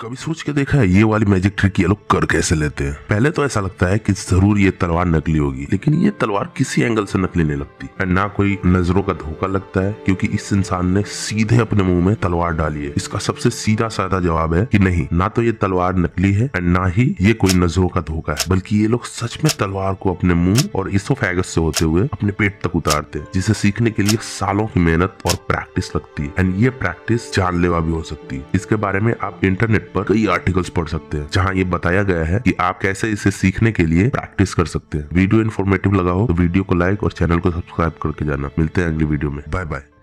कभी सोच के देखा है ये वाली मैजिक ट्रिक ये लोग कर कैसे लेते हैं पहले तो ऐसा लगता है कि जरूर ये तलवार नकली होगी लेकिन ये तलवार किसी एंगल से नकली नहीं लगती एंड ना कोई नजरों का धोखा लगता है क्योंकि इस इंसान ने सीधे अपने मुंह में तलवार डाली है इसका सबसे सीधा साधा जवाब है कि नहीं ना तो ये तलवार नकली है एंड ना ही ये कोई नजरों का धोखा है बल्कि ये लोग सच में तलवार को अपने मुंह और फैगस से होते हुए अपने पेट तक उतारते हैं जिसे सीखने के लिए सालों की मेहनत और प्रैक्टिस लगती है एंड ये प्रैक्टिस जानलेवा भी हो सकती है इसके बारे में आप इंटरनेट वेबसाइट पर कई आर्टिकल्स पढ़ सकते हैं जहाँ ये बताया गया है की आप कैसे इसे सीखने के लिए प्रैक्टिस कर सकते हैं वीडियो इन्फॉर्मेटिव लगा हो तो वीडियो को लाइक और चैनल को सब्सक्राइब करके जाना मिलते हैं अगली वीडियो में बाय बाय